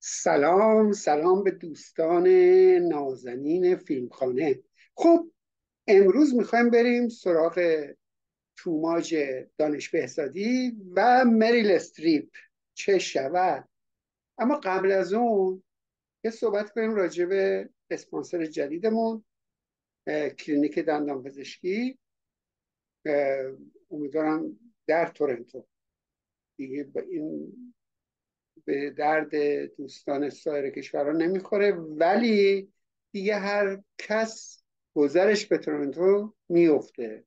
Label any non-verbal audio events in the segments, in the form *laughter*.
سلام سلام به دوستان نازنین فیلمخانه خب امروز میخوایم بریم سراغ توماج دانش بهزادی و مریل استریپ چه شود اما قبل از اون یه صحبت کنیم راجع به اسپانسر جدیدمون کلینیک دندان پزشکی امیدوارم در تورنتو دیگه این به درد دوستان سایر کشورها نمیخوره ولی دیگه هر کس گذرش به تورنتو میفته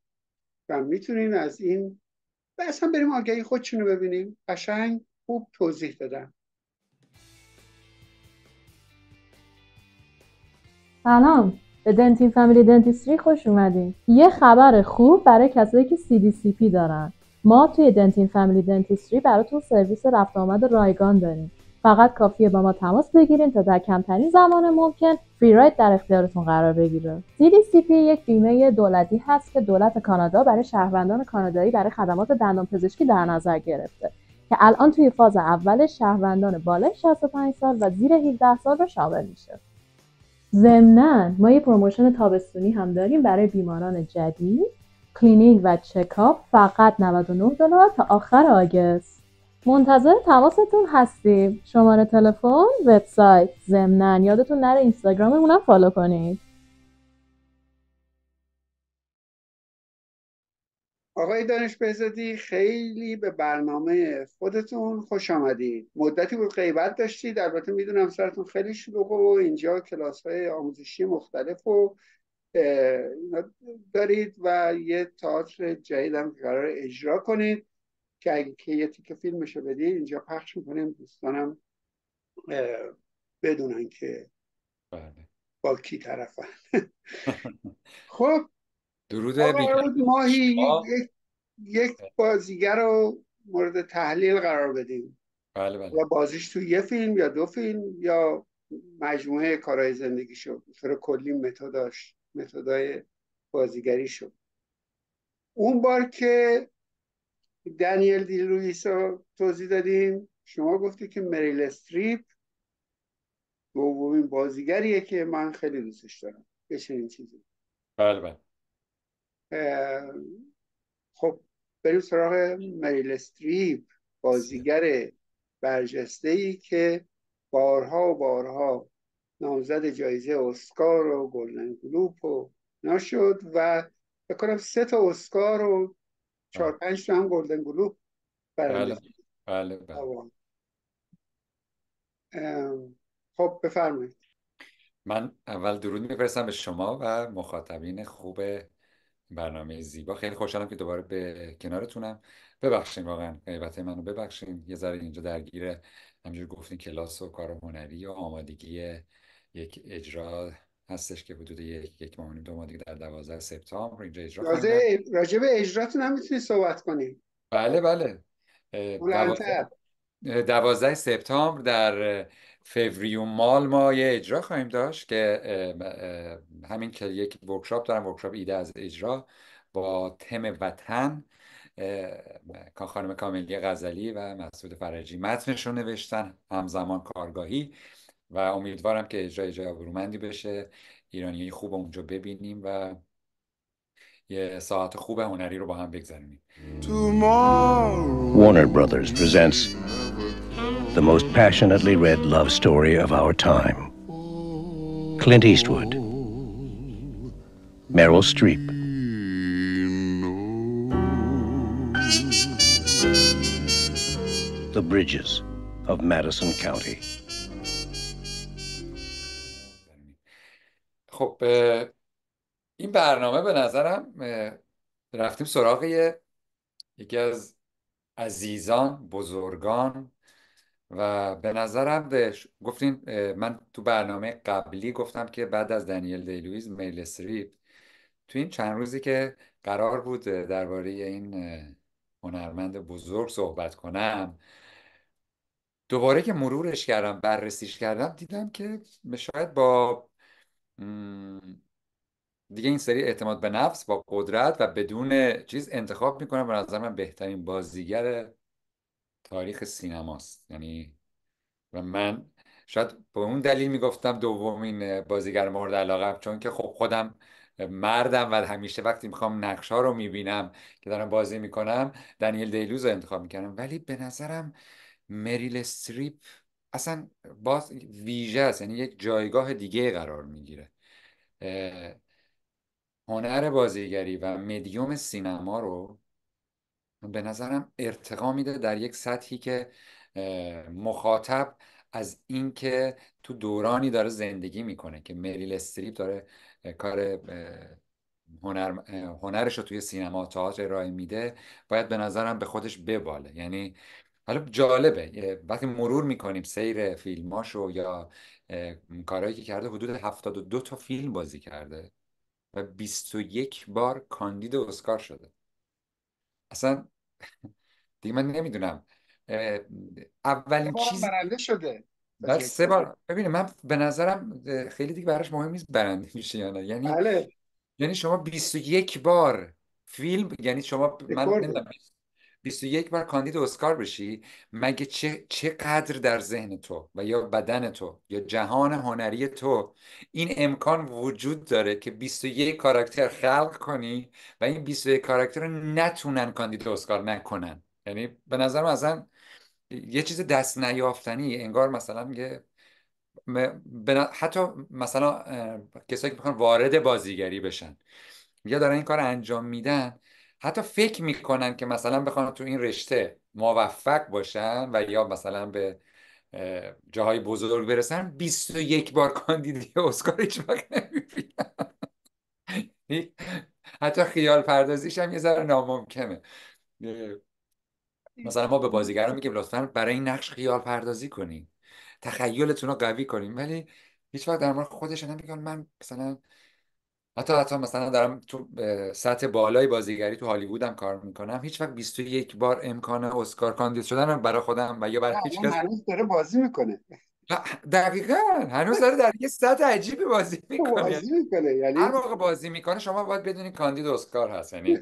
و میتونین از این و اصلا بریم آگهی خودشون رو ببینیم قشنگ خوب توضیح دادن سلام به دنتین فامیلی دنتیستری خوش اومدین یه خبر خوب برای کسایی که CDCP دارن ما توی دنتین فامیلی دنتیستری براتون سرویس رفت آمد رایگان داریم فقط کافیه با ما تماس بگیرین تا در کمترین زمان ممکن رایت در اختیارتون قرار بگیره CDCP یک بیمه دولتی هست که دولت کانادا برای شهروندان کانادایی برای خدمات دندانپزشکی در نظر گرفته که الان توی فاز اول شهروندان بالای 65 سال و زیر 17 سال رو شامل میشه زمنان، ما یه پروموشن تابستونی هم داریم برای بیماران جدید کلینینگ و چکاپ فقط 99 دلار تا آخر آگست منتظر تماستون هستیم شماره تلفن وبسایت ضمنا یادتون نره اینستاگراممون هم فالو کنید آقای دانش بهزادی خیلی به برنامه خودتون خوش آمدید مدتی بود غیبت داشتید البته میدونم سرتون خیلی شلوغ و اینجا کلاس های آموزشی مختلف و دارید و یه تئاتر جدیدم که قرار اجرا کنید که اگه که یه تیک فیلمشو بدید اینجا پخش میکنیم دوستانم بدونن که بله. با کی طرفن *laughs* خب درود ماهی یک بازیگر رو مورد تحلیل قرار بدیم بله بله. یا بازیش تو یه فیلم یا دو فیلم یا مجموعه کارهای زندگی شد کلی متداش متدای بازیگری شد اون بار که دانیل دی لویس رو توضیح دادیم شما گفتی که مریل استریپ دومین بازیگریه که من خیلی دوستش دارم به چنین چیزی بله بله خب بریم سراغ مریل استریپ بازیگر برجسته ای که بارها و بارها نامزد جایزه اسکار و گلدن گلوب و نشد و بکنم سه تا اسکار و چهار پنج تا هم گلدن گلوب بله. بله بله بله خب بفرمایید من اول درود میفرستم به شما و مخاطبین خوب برنامه زیبا خیلی خوشحالم که دوباره به کنارتونم ببخشین واقعا غیبت منو ببخشید یه ذره اینجا درگیر همینجور گفتین کلاس و کار هنری و آمادگی یک اجرا هستش که حدود یک, یک ماه دو ماه دیگه در 12 سپتامبر اینجا اجرا راجع به اجراتون هم میتونی صحبت کنیم بله بله دوازه سپتامبر در فوریوم مال ما یه اجرا خواهیم داشت که همین که یک ورکشاپ دارم ورکشاپ ایده از اجرا با تم وطن خانم کاملی غزلی و مسعود فرجی متنش رو نوشتن همزمان کارگاهی و امیدوارم که اجرا اجرا آبرومندی بشه ایرانی خوب اونجا ببینیم و یه ساعت خوب هنری رو با هم بگذرونیم Warner Brothers presents the most passionately read love story of our time. Clint Eastwood, Meryl Streep, the bridges of Madison County. خب این برنامه به نظرم رفتیم سراغ یکی از عزیزان بزرگان و به نظرم بهش گفتین من تو برنامه قبلی گفتم که بعد از دنیل دیلویز میل استریپ تو این چند روزی که قرار بود درباره این هنرمند بزرگ صحبت کنم دوباره که مرورش کردم بررسیش کردم دیدم که شاید با دیگه این سری اعتماد به نفس با قدرت و بدون چیز انتخاب میکنم به نظر من بهترین بازیگر تاریخ سینماست یعنی و من شاید به اون دلیل میگفتم دومین بازیگر مورد علاقه چون که خب خودم مردم و همیشه وقتی میخوام نقشه رو میبینم که دارم بازی میکنم دنیل دیلوز رو انتخاب میکنم ولی به نظرم مریل استریپ اصلا باز ویژه است یعنی یک جایگاه دیگه قرار میگیره هنر بازیگری و مدیوم سینما رو به نظرم ارتقا میده در یک سطحی که مخاطب از اینکه تو دورانی داره زندگی میکنه که مریل استریپ داره کار هنر هنرش رو توی سینما تئاتر ارائه میده باید به نظرم به خودش بباله یعنی حالا جالبه وقتی مرور میکنیم سیر فیلماشو یا کارهایی که کرده حدود 72 تا فیلم بازی کرده و 21 بار کاندید اسکار شده اصلا دیگه من نمیدونم اولین چیز برنده شده بعد سه بار ببینید من به نظرم خیلی دیگه براش مهم نیست برنده میشه یا نه یعنی بله. یعنی شما 21 بار فیلم یعنی شما من نمیدونم 21 بار کاندید اسکار بشی مگه چه قدر در ذهن تو و یا بدن تو یا جهان هنری تو این امکان وجود داره که 21 کاراکتر خلق کنی و این 21 کاراکتر رو نتونن کاندید اسکار نکنن یعنی به نظر من اصلا یه چیز دست نیافتنی انگار مثلا میگه حتی مثلا کسایی که میخوان وارد بازیگری بشن یا دارن این کار انجام میدن حتی فکر میکنن که مثلا بخوان تو این رشته موفق باشن و یا مثلا به جاهای بزرگ برسن 21 بار کاندیدی اسکار هیچ وقت حتی خیال پردازیش هم یه ذره ناممکنه مثلا ما به بازیگران میگیم لطفا برای این نقش خیال پردازی کنین تخیلتون رو قوی کنین ولی هیچ وقت در مورد نمی نمیگن من مثلا حتی حتی مثلا دارم تو سطح بالای بازیگری تو هالیوود هم کار میکنم هیچ وقت 21 بار امکان اسکار کاندید شدن برای خودم و یا برای هیچ کس هنوز داره بازی میکنه دقیقا هنوز داره در یه سطح عجیبی بازی میکنه *laughs* بازی میکنه یعنی هر موقع بازی میکنه شما باید بدونی کاندید اسکار هست یعنی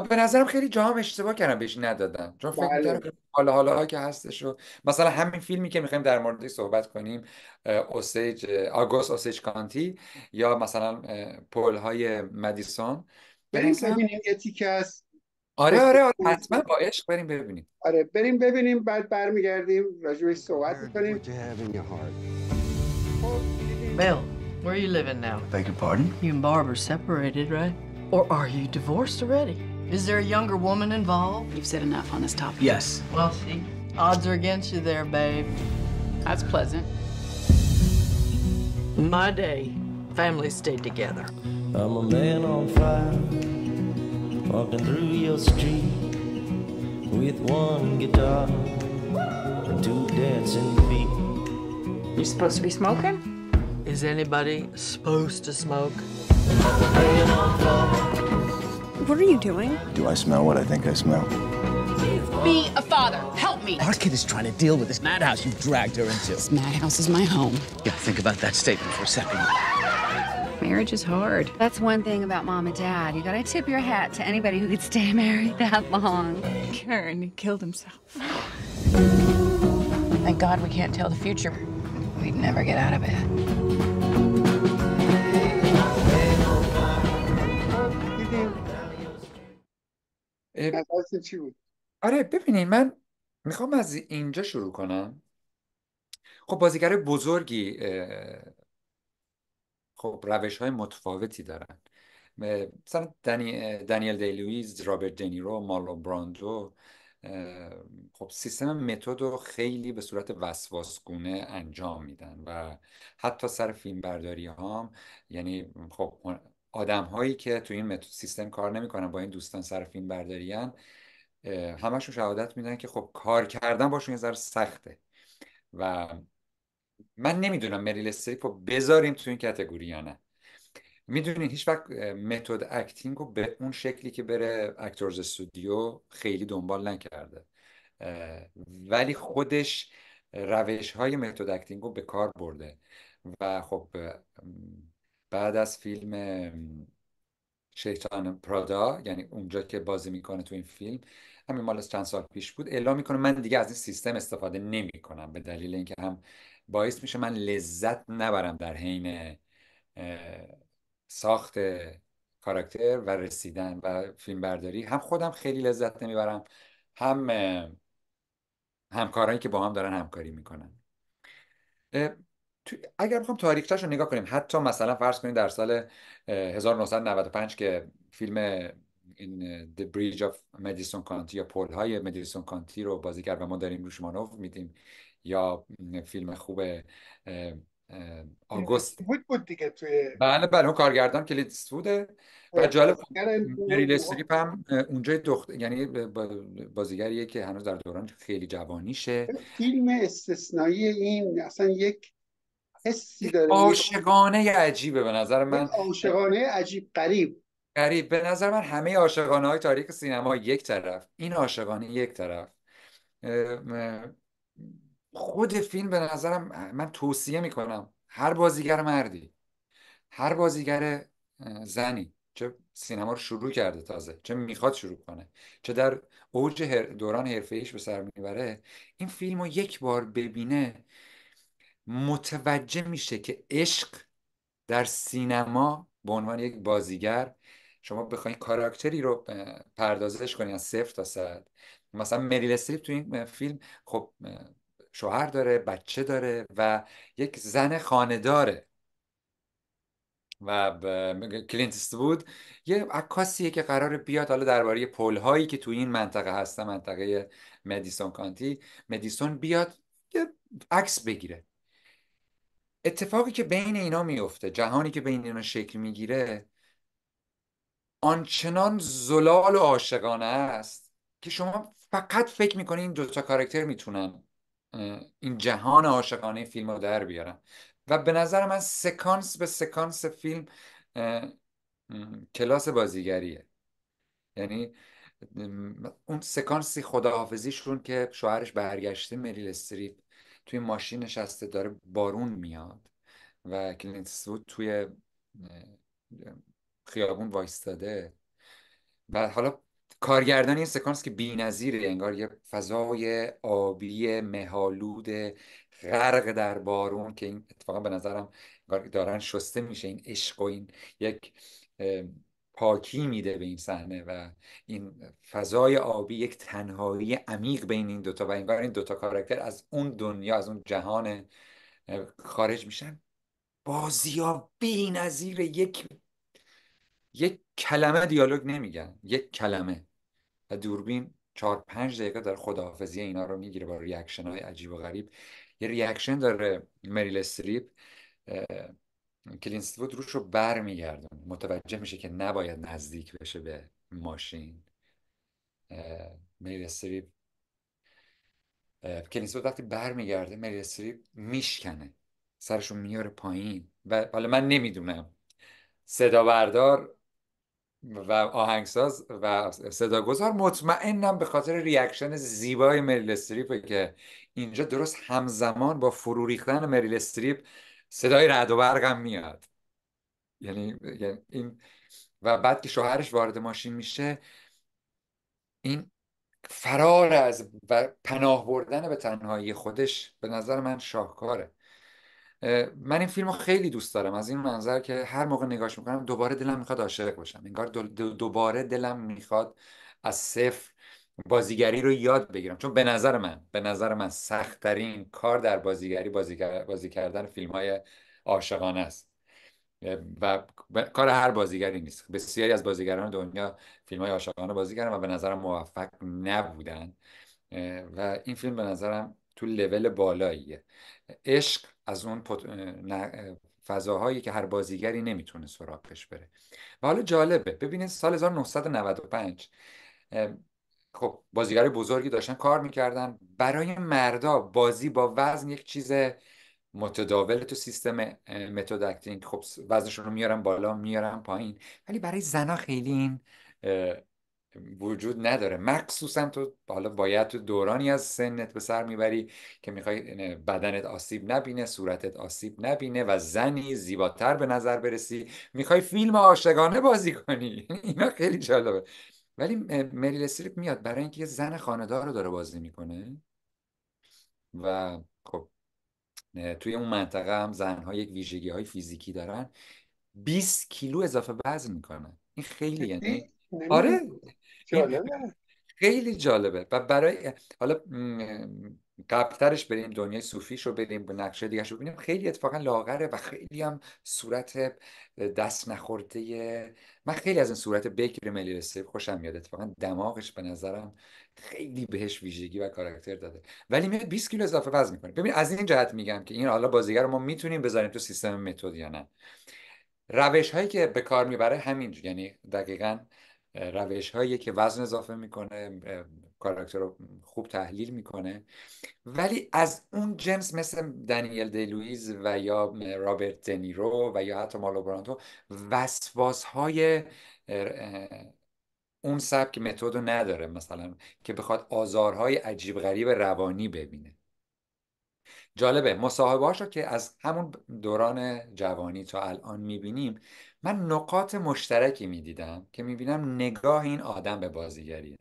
به نظرم خیلی جام اشتباه کردم بهش ندادن چون فکر می‌کردم بله. حالا حالا که هستش و مثلا همین فیلمی که میخوایم در موردش صحبت کنیم اوسیج آگوست اوسیج کانتی یا مثلا پل های مدیسون بریم ببینیم یه تیکه آره آره آره حتما با عشق بریم ببینیم آره بریم ببینیم بعد برمیگردیم راجبش صحبت می‌کنیم بیل، where are you living now? Beg your pardon? You and Barb are separated, right? Or are you divorced already? Is there a younger woman involved? You've said enough on this topic. Yes. Well, see, odds are against you there, babe. That's pleasant. My day, families stayed together. I'm a man on fire, walking through your street with one guitar and two dancing feet. You're supposed to be smoking? Is anybody supposed to smoke? What are you doing? Do I smell what I think I smell? Be a father. Help me. Our kid is trying to deal with this madhouse you've dragged her into. This madhouse is my home. Yeah, think about that statement for a second. Marriage is hard. That's one thing about mom and dad. You gotta tip your hat to anybody who could stay *laughs* married that long. Karen killed himself. Thank God we can't tell the future. We'd never get out of it. چی بود آره ببینین من میخوام از اینجا شروع کنم خب بازیگر بزرگی خب روش های متفاوتی دارن مثلا دانیل دنیل دیلویز رابرت دنیرو مالو براندو خب سیستم متد رو خیلی به صورت وسواسگونه انجام میدن و حتی سر فیلم برداری هم یعنی خب آدم هایی که تو این سیستم کار نمیکنن با این دوستان سر فیلم بردارین همشون شهادت میدن که خب کار کردن باشون یه ذره سخته و من نمیدونم مریل استریپ رو بذاریم تو این کتگوری یا نه میدونین هیچ وقت متد اکتینگ رو به اون شکلی که بره اکتورز استودیو خیلی دنبال نکرده ولی خودش روش های متد اکتینگ رو به کار برده و خب بعد از فیلم شیطان پرادا یعنی اونجا که بازی میکنه تو این فیلم همین مال چند سال پیش بود اعلام میکنه من دیگه از این سیستم استفاده نمیکنم به دلیل اینکه هم باعث میشه من لذت نبرم در حین ساخت کاراکتر و رسیدن و فیلم برداری هم خودم خیلی لذت نمیبرم هم همکارایی که با هم دارن همکاری میکنن اگر بخوام تاریخچهش رو نگاه کنیم حتی مثلا فرض کنیم در سال 1995 که فیلم این The Bridge of Madison County یا پل های مدیسون کانتی رو بازیگر و ما داریم روش مانوف میدیم یا فیلم خوب آگوست بود بود دیگه توی بله بله کارگردان کلید بوده و جالب مریل یعنی استریپ هم اونجا دخت یعنی بازیگریه که هنوز در دوران خیلی جوانیشه فیلم استثنایی این اصلا یک حسی داره عاشقانه عجیبه به نظر من عاشقانه عجیب قریب قریب به نظر من همه عاشقانه های تاریخ سینما یک طرف این عاشقانه یک طرف خود فیلم به نظرم من توصیه میکنم هر بازیگر مردی هر بازیگر زنی چه سینما رو شروع کرده تازه چه میخواد شروع کنه چه در اوج دوران حرفه ایش به سر میبره این فیلم رو یک بار ببینه متوجه میشه که عشق در سینما به عنوان یک بازیگر شما بخواین کاراکتری رو پردازش کنین از صفر تا صد مثلا مریل استریپ تو این فیلم خب شوهر داره بچه داره و یک زن داره و کلینت بود یه عکاسیه که قرار بیاد حالا درباره پل که تو این منطقه هستن منطقه مدیسون کانتی مدیسون بیاد یه عکس بگیره اتفاقی که بین اینا میفته جهانی که بین اینا شکل میگیره آنچنان زلال و عاشقانه است که شما فقط فکر میکنید این دوتا کارکتر میتونن این جهان عاشقانه فیلم رو در بیارن و به نظر من سکانس به سکانس فیلم کلاس بازیگریه یعنی اون سکانسی خداحافظیشون که شوهرش برگشته مریل استریپ توی ماشین نشسته داره بارون میاد و کلینت توی خیابون وایستاده و حالا کارگردان این سکانس که نظیره انگار یه فضای آبی مهالود غرق در بارون که این اتفاقا به نظرم دارن شسته میشه این عشق و این یک پاکی میده به این صحنه و این فضای آبی یک تنهایی عمیق بین این دوتا و انگار این دوتا کارکتر از اون دنیا از اون جهان خارج میشن بازی ها بی نظیر یک یک کلمه دیالوگ نمیگن یک کلمه و دوربین چهار پنج دقیقه داره خداحافظی اینا رو میگیره با ریاکشن های عجیب و غریب یه ریاکشن داره مریل استریپ کلینستوت روش رو بر میگردن. متوجه میشه که نباید نزدیک بشه به ماشین میل استریپ کلینستوت وقتی بر میگرده میل استریپ میشکنه سرشو میاره پایین و حالا من نمیدونم صدا بردار و آهنگساز و صداگذار مطمئنم به خاطر ریاکشن زیبای مریل استریپ که اینجا درست همزمان با فرو ریختن مریل استریپ صدای رد و برقم میاد یعنی این و بعد که شوهرش وارد ماشین میشه این فرار از و پناه بردن به تنهایی خودش به نظر من شاهکاره من این فیلم رو خیلی دوست دارم از این منظر که هر موقع نگاش میکنم دوباره دلم میخواد عاشق باشم انگار دوباره دلم میخواد از صفر بازیگری رو یاد بگیرم چون به نظر من به نظر من سختترین کار در بازیگری بازی, کردن فیلم های عاشقانه است و کار هر بازیگری نیست بسیاری از بازیگران دنیا فیلم های عاشقانه بازی کردن و به نظرم موفق نبودن و این فیلم به نظرم تو لول بالاییه عشق از اون فضاهایی که هر بازیگری نمیتونه سراغش بره و حالا جالبه ببینید سال 1995 خب بازیگرای بزرگی داشتن کار میکردن برای مردا بازی با وزن یک چیز متداول تو سیستم متد اکتینگ خب وزنشون رو میارن بالا میارم پایین ولی برای زنا خیلی این وجود نداره مخصوصا تو حالا باید تو دورانی از سنت به سر میبری که میخوای بدنت آسیب نبینه صورتت آسیب نبینه و زنی زیباتر به نظر برسی میخوای فیلم عاشقانه بازی کنی *laughs* اینا خیلی جالبه ولی مریل استریپ میاد برای اینکه یه زن خاندار رو داره بازی میکنه و خب توی اون منطقه هم زنها یک ویژگی های فیزیکی دارن 20 کیلو اضافه وزن میکنن این خیلی یعنی, یعنی آره خیلی جالبه و برای حالا قبلترش بریم دنیای صوفیش رو بریم به نقشه دیگه رو ببینیم خیلی اتفاقا لاغره و خیلی هم صورت دست نخورده من خیلی از این صورت بکر رسیب خوشم میاد اتفاقا دماغش به نظرم خیلی بهش ویژگی و کاراکتر داده ولی میاد 20 کیلو اضافه وزن میکنه ببین از این جهت میگم که این حالا بازیگر رو ما میتونیم بذاریم تو سیستم متد یا نه روش هایی که به کار میبره همین یعنی دقیقا روش هایی که وزن اضافه میکنه کاراکتر رو خوب تحلیل میکنه ولی از اون جنس مثل دنیل دلویز و یا رابرت دنیرو و یا حتی مالو برانتو وسواس های اون سبک متد نداره مثلا که بخواد آزارهای عجیب غریب روانی ببینه جالبه مصاحبه رو که از همون دوران جوانی تا الان میبینیم من نقاط مشترکی میدیدم که میبینم نگاه این آدم به بازیگریه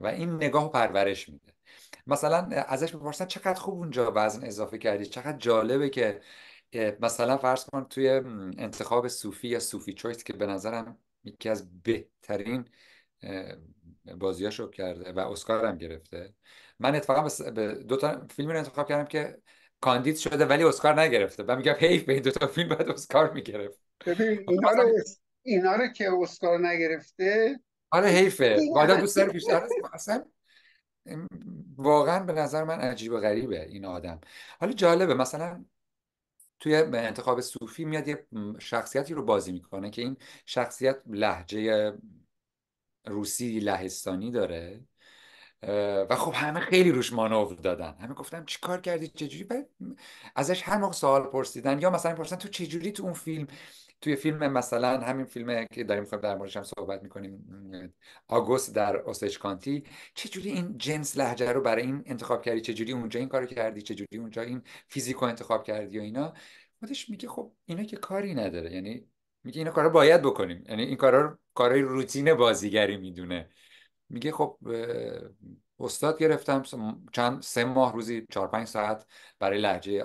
و این نگاه پرورش میده مثلا ازش میپرسن چقدر خوب اونجا وزن اضافه کردی چقدر جالبه که مثلا فرض کن توی انتخاب صوفی یا صوفی چویس که به نظرم یکی از بهترین بازیاشو کرده و اسکار هم گرفته من اتفاقا به دو تا فیلم رو انتخاب کردم که کاندید شده ولی اسکار نگرفته و میگم حیف به این دو تا فیلم بعد اسکار میگرفت ببین اینا رو اینا رو که اسکار نگرفته آره حیفه بعدا دوست داره بیشتر *laughs* اصلا واقعا به نظر من عجیب و غریبه این آدم حالا جالبه مثلا توی انتخاب صوفی میاد یه شخصیتی رو بازی میکنه که این شخصیت لحجه روسی لهستانی داره و خب همه خیلی روش مانور دادن همه گفتم چیکار کردی چجوری ازش هر موقع سوال پرسیدن یا مثلا پرسیدن تو چجوری تو اون فیلم توی فیلم مثلا همین فیلم که داریم میخوایم در موردش هم صحبت میکنیم آگوست در استشکانتی کانتی چجوری این جنس لحجه رو برای این انتخاب کردی چجوری اونجا این کارو کردی چجوری اونجا این فیزیکو انتخاب کردی و اینا خودش میگه خب اینا که کاری نداره یعنی میگه اینا کارا باید بکنیم یعنی این کارا رو کارهای روتین بازیگری میدونه میگه خب استاد گرفتم چند سه ماه روزی چهار پنج ساعت برای لحجه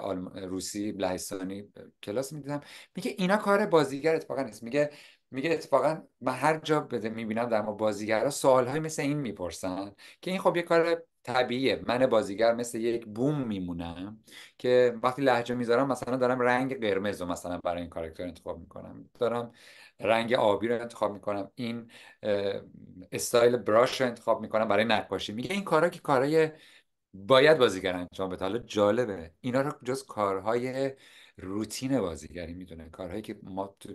روسی لهستانی کلاس میدیدم میگه اینا کار بازیگر اتفاقا نیست میگه میگه اتفاقا من هر جا بده میبینم در ما بازیگرها های مثل این میپرسن که این خب یه کار طبیعیه من بازیگر مثل یک بوم میمونم که وقتی لحجه میذارم مثلا دارم رنگ قرمز رو مثلا برای این کارکتر انتخاب میکنم دارم رنگ آبی رو انتخاب میکنم این استایل براش رو انتخاب میکنم برای نقاشی میگه این کارا که کارهای باید بازیگر انجام بده حالا جالبه اینا رو جز کارهای روتین بازیگری میدونه کارهایی که ما تو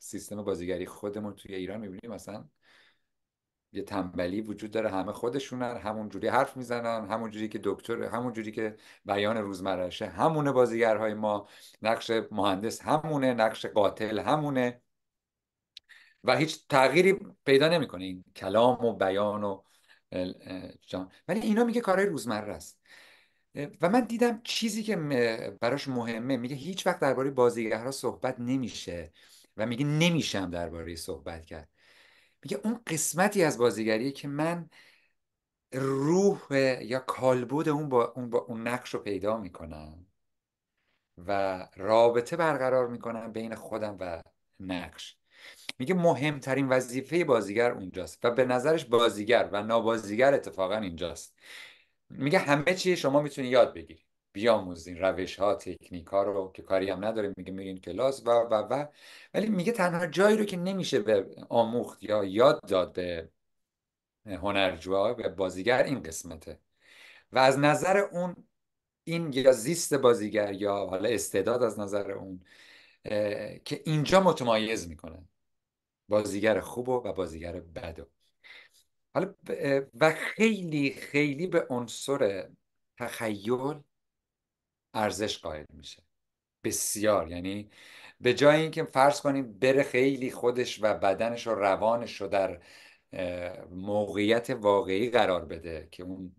سیستم بازیگری خودمون توی ایران میبینیم مثلا یه تنبلی وجود داره همه خودشونن همون جوری حرف میزنن همون جوری که دکتر همون جوری که بیان روزمرهشه همونه بازیگرهای ما نقش مهندس همونه نقش قاتل همونه و هیچ تغییری پیدا نمیکنه این کلام و بیان و جان ولی اینا میگه کارهای روزمره است و من دیدم چیزی که براش مهمه میگه هیچ وقت درباره بازیگرها صحبت نمیشه و میگه نمیشم درباره صحبت کرد میگه اون قسمتی از بازیگریه که من روح یا کالبود اون با اون, با اون نقش رو پیدا میکنم و رابطه برقرار میکنم بین خودم و نقش میگه مهمترین وظیفه بازیگر اونجاست و به نظرش بازیگر و نابازیگر اتفاقا اینجاست میگه همه چی شما میتونی یاد بگیری بیاموزین روش ها تکنیک ها رو که کاری هم نداره میگه میرین کلاس و و و ولی میگه تنها جایی رو که نمیشه به آموخت یا یاد داد به هنرجوها به بازیگر این قسمته و از نظر اون این یا زیست بازیگر یا حالا استعداد از نظر اون که اینجا متمایز میکنه، بازیگر خوب و بازیگر بد حالا و خیلی خیلی به عنصر تخیل ارزش قائل میشه بسیار یعنی به جای اینکه فرض کنیم بره خیلی خودش و بدنش و روانش رو در موقعیت واقعی قرار بده که اون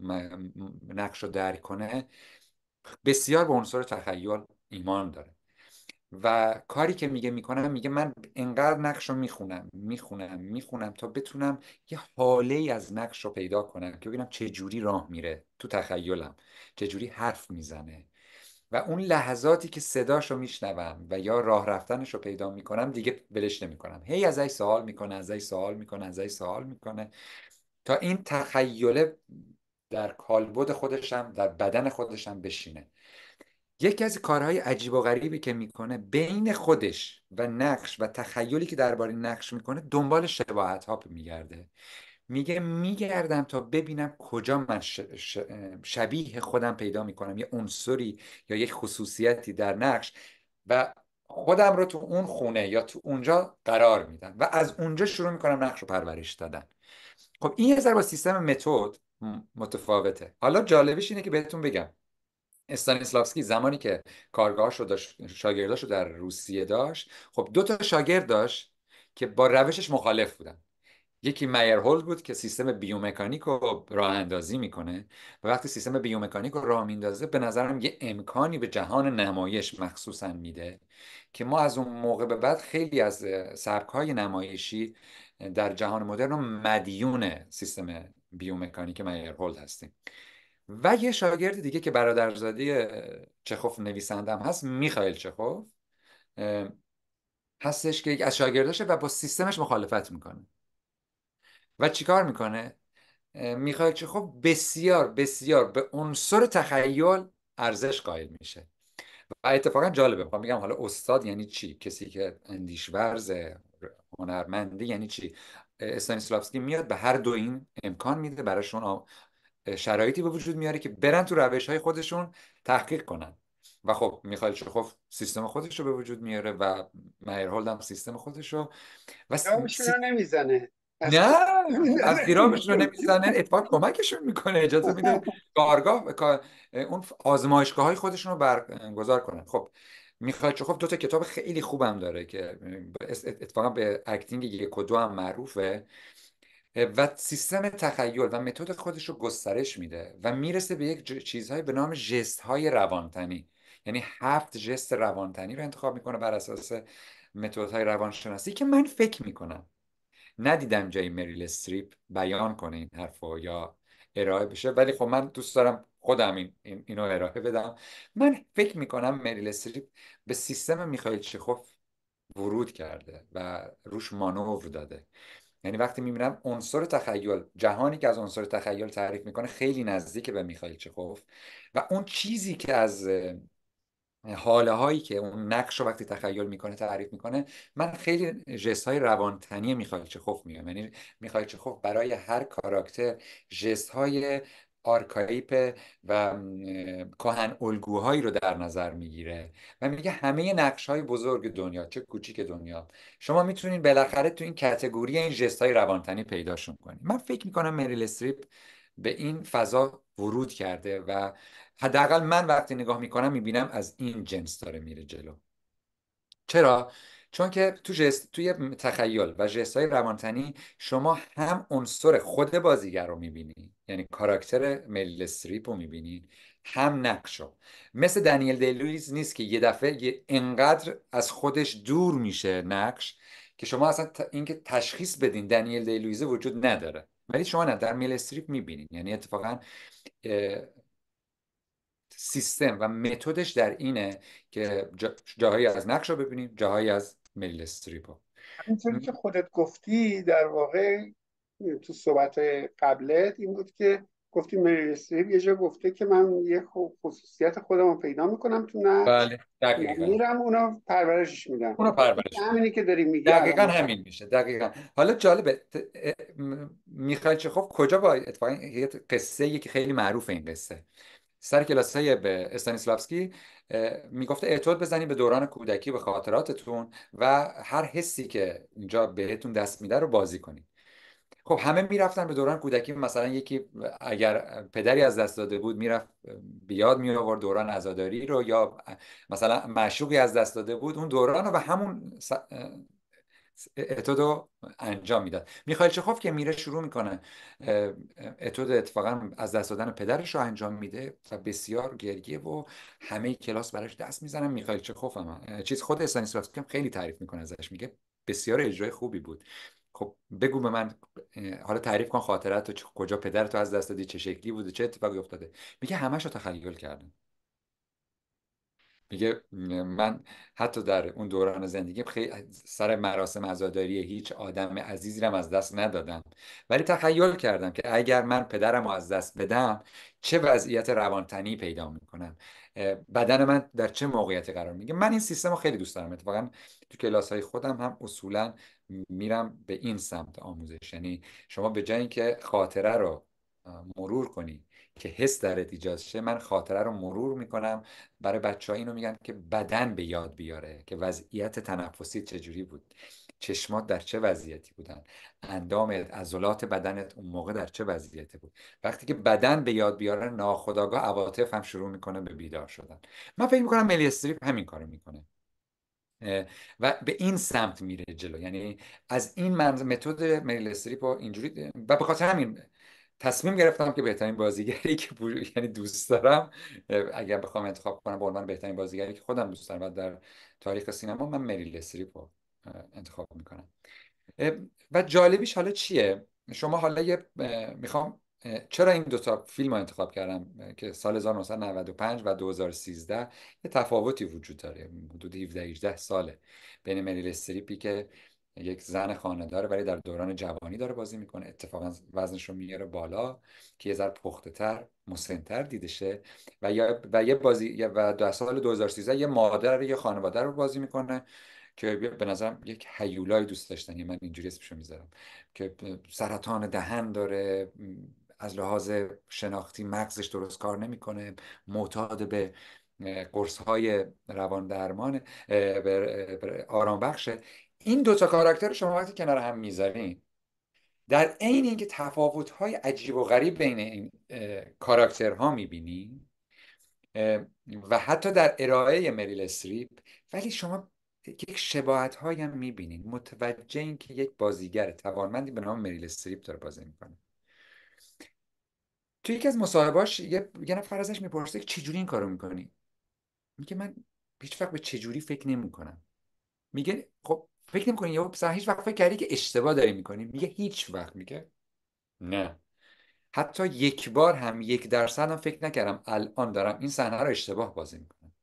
نقش رو درک کنه بسیار به عنصر تخیل ایمان داره و کاری که میگه میکنم میگه من انقدر نقش رو میخونم میخونم میخونم تا بتونم یه حاله ای از نقش رو پیدا کنم که ببینم چه جوری راه میره تو تخیلم چه جوری حرف میزنه و اون لحظاتی که صداش رو میشنوم و یا راه رفتنش رو پیدا میکنم دیگه ولش نمیکنم هی ازش سوال میکنه ازش سوال میکنه ازش سوال میکنه تا این تخیله در کالبد خودشم در بدن خودشم بشینه یکی از کارهای عجیب و غریبی که میکنه بین خودش و نقش و تخیلی که درباره نقش میکنه دنبال شباهت ها میگرده میگه میگردم تا ببینم کجا من شبیه خودم پیدا میکنم یه عنصری یا یک خصوصیتی در نقش و خودم رو تو اون خونه یا تو اونجا قرار میدم و از اونجا شروع میکنم نقش رو پرورش دادن خب این یه ذره با سیستم متد متفاوته حالا جالبش اینه که بهتون بگم استانیسلافسکی زمانی که کارگاهاش رو داشت شاگرداش رو در روسیه داشت خب دو تا شاگرد داشت که با روشش مخالف بودن یکی مایر هولد بود که سیستم بیومکانیک رو راه اندازی میکنه و وقتی سیستم بیومکانیک رو راه میندازه به نظرم یه امکانی به جهان نمایش مخصوصا میده که ما از اون موقع به بعد خیلی از سبک های نمایشی در جهان مدرن و مدیون سیستم بیومکانیک مایر هولد هستیم و یه شاگرد دیگه که برادرزادی چخوف نویسندم هست میخایل چخوف هستش که از شاگرداشه و با سیستمش مخالفت میکنه و چیکار میکنه میخواد چه خب بسیار بسیار به عنصر تخیل ارزش قائل میشه و اتفاقا جالبه میخوام میگم حالا استاد یعنی چی کسی که اندیشورز هنرمنده یعنی چی استانیسلافسکی میاد به هر دو این امکان میده براشون شرایطی به وجود میاره که برن تو روش های خودشون تحقیق کنن و خب چه چخوف خب سیستم خودش رو به وجود میاره و مهر هم سیستم خودش رو و نمیزنه نه *laughs* از ایرامش رو نمیزنه اتفاق کمکشون میکنه اجازه میده کارگاه اون آزمایشگاه های خودشون رو برگزار کنن خب میخواد خب دو کتاب خیلی خوبم داره که اتفاقا به اکتینگ یک و هم معروفه و سیستم تخیل و متد خودش رو گسترش میده و میرسه به یک چیزهایی به نام جست های روانتنی یعنی هفت جست روانتنی رو انتخاب میکنه بر اساس متود های روانشناسی که من فکر میکنم ندیدم جای مریل استریپ بیان کنه این حرفو یا ارائه بشه ولی خب من دوست دارم خودم این, اینو ارائه بدم من فکر میکنم مریل استریپ به سیستم میخائیل چخوف ورود کرده و روش مانور داده یعنی وقتی میبینم عنصر تخیل جهانی که از عنصر تخیل تعریف میکنه خیلی نزدیک به میخائیل چخوف و اون چیزی که از حاله هایی که اون نقش رو وقتی تخیل میکنه تعریف میکنه من خیلی جست های روانتنی چه خوف میگم یعنی چه خوف برای هر کاراکتر جست های آرکایپ و کهن الگوهایی رو در نظر میگیره و میگه همه نقش های بزرگ دنیا چه کوچیک دنیا شما میتونین بالاخره تو این کتگوری این جست های روانتنی پیداشون کنید من فکر میکنم مریل استریپ به این فضا ورود کرده و حداقل من وقتی نگاه میکنم میبینم از این جنس داره میره جلو چرا چون که تو جست توی تخیل و جست های روانتنی شما هم عنصر خود بازیگر رو میبینی یعنی کاراکتر میل استریپ رو میبینی هم نقش رو مثل دنیل دیلویز نیست که یه دفعه انقدر از خودش دور میشه نقش که شما اصلا اینکه تشخیص بدین دنیل دیلویزه وجود نداره ولی شما نه در میل استریپ میبینین یعنی اتفاقا سیستم و متدش در اینه که جاهایی از نقش رو ببینیم جاهایی از میل استریپ رو اینطوری که خودت گفتی در واقع تو صحبت قبلت این بود که گفتی میل استریپ یه جا گفته که من یه خصوصیت خودم رو پیدا میکنم تو نه بله دقیقا. یعنی میرم اونو پرورشش میدم اونو پرورش همینی که داری میگی دقیقا همین میشه دقیقا. حالا جالبه چه خب کجا با اتفاقی قصه یکی خیلی معروف این قصه سر کلاس های به استانیسلافسکی میگفته اعتاد بزنید به دوران کودکی به خاطراتتون و هر حسی که اینجا بهتون دست میده رو بازی کنید خب همه میرفتن به دوران کودکی مثلا یکی اگر پدری از دست داده بود میرفت بیاد می آورد دوران عزاداری رو یا مثلا معشوقی از دست داده بود اون دوران رو به همون اتود انجام میداد میخایل چخوف که میره شروع میکنه اتود اتفاقا از دست دادن پدرش رو انجام میده و بسیار گریه و همه کلاس براش دست میزنن میخایل چخوف هم چیز خود استانیسلافسکی هم خیلی تعریف میکنه ازش میگه بسیار اجرای خوبی بود خب بگو به من حالا تعریف کن خاطرت تو کجا پدرتو از دست دادی چه شکلی بود چه اتفاقی افتاده میگه همش رو تخیل کردن میگه من حتی در اون دوران زندگی خیلی سر مراسم عزاداری هیچ آدم عزیزی رو از دست ندادم ولی تخیل کردم که اگر من پدرم رو از دست بدم چه وضعیت روانتنی پیدا میکنم بدن من در چه موقعیتی قرار میگه من این سیستم رو خیلی دوست دارم اتفاقا تو کلاس های خودم هم اصولا میرم به این سمت آموزش یعنی شما به جای اینکه خاطره رو مرور کنی که حس درت ایجاد شه من خاطره رو مرور میکنم برای بچه ها اینو میگن که بدن به یاد بیاره که وضعیت تنفسی چجوری بود چشمات در چه وضعیتی بودن اندام عضلات بدنت اون موقع در چه وضعیتی بود وقتی که بدن به یاد بیاره ناخداگاه عواطف هم شروع میکنه به بیدار شدن من فکر میکنم ملی استریپ همین کارو میکنه و به این سمت میره جلو یعنی از این متد ملی استریپ اینجوری و به خاطر همین تصمیم گرفتم که بهترین بازیگری که یعنی دوست دارم اگر بخوام انتخاب کنم به عنوان بهترین بازیگری که خودم دوست دارم و در تاریخ سینما من مریل استریپ رو انتخاب میکنم و جالبیش حالا چیه شما حالا یه میخوام چرا این دوتا فیلم رو انتخاب کردم که سال 1995 و 2013 یه تفاوتی وجود داره حدود 17 18 ساله بین مریل استریپی که یک زن داره ولی در دوران جوانی داره بازی میکنه اتفاقا وزنش رو میاره بالا که یه پخته تر مسنتر دیده شه و و یه بازی و در سال 2013 یه مادر یه خانواده رو بازی میکنه که به نظرم یک هیولای دوست داشتنی من اینجوری اسمشو میذارم که سرطان دهن داره از لحاظ شناختی مغزش درست کار نمیکنه معتاد به قرص های روان درمان آرام بخشه این دوتا کاراکتر رو شما وقتی کنار هم میذارین در عین اینکه های عجیب و غریب بین این ها میبینین و حتی در ارائه مریل استریپ ولی شما یک شباهت هایی هم میبینین متوجه این که یک بازیگر توانمندی به نام مریل استریپ داره بازی میکنه توی یکی از مصاحبهاش یه, یه نفر ازش میپرسه چجوری این کارو میکنی میگه من هیچ وقت به چجوری فکر نمیکنم میگه خب فکر نمی‌کنی یهو مثلا هیچ وقت فکر کردی که اشتباه داری میکنی میگه هیچ وقت میگه نه حتی یک بار هم یک درصد هم فکر نکردم الان دارم این صحنه رو اشتباه بازی میکنم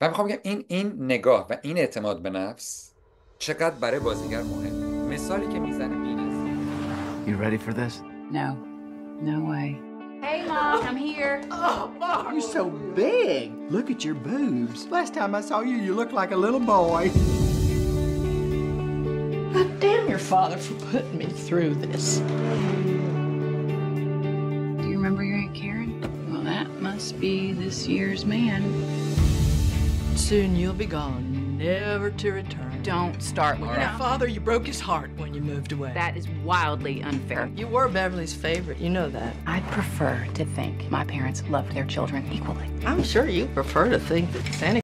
و میخوام بگم این این نگاه و این اعتماد به نفس چقدر برای بازیگر مهم مثالی که میزنه این است You ready for this? No. No way. Hey mom, I'm here. Oh, mom, you're so big. Look at your boobs. Last time I saw you, you looked like a little boy. But damn your father for putting me through this. Do you remember your Aunt Karen? Well, that must be this year's man. Soon you'll be gone, never to return. Don't start with that. father, you broke his heart when you moved away. That is wildly unfair. You were Beverly's favorite, you know that. I prefer to think my parents loved their children equally. I'm sure you prefer to think that Santa